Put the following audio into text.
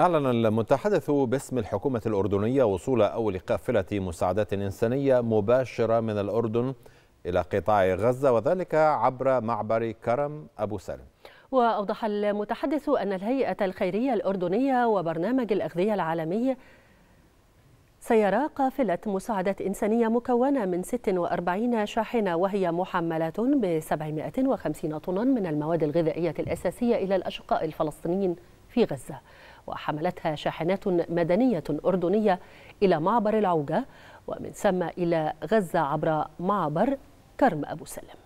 أعلن المتحدث باسم الحكومة الأردنية وصول أول قافلة مساعدات إنسانية مباشرة من الأردن إلى قطاع غزة وذلك عبر معبر كرم أبو سالم وأوضح المتحدث أن الهيئة الخيرية الأردنية وبرنامج الأغذية العالمي سيرى قافلة مساعدات إنسانية مكونة من 46 شاحنة وهي محملات ب 750 طنا من المواد الغذائية الأساسية إلى الأشقاء الفلسطينيين في غزة وحملتها شاحنات مدنية أردنية إلى معبر العوجة ومن ثم إلى غزة عبر معبر كرم أبو سلم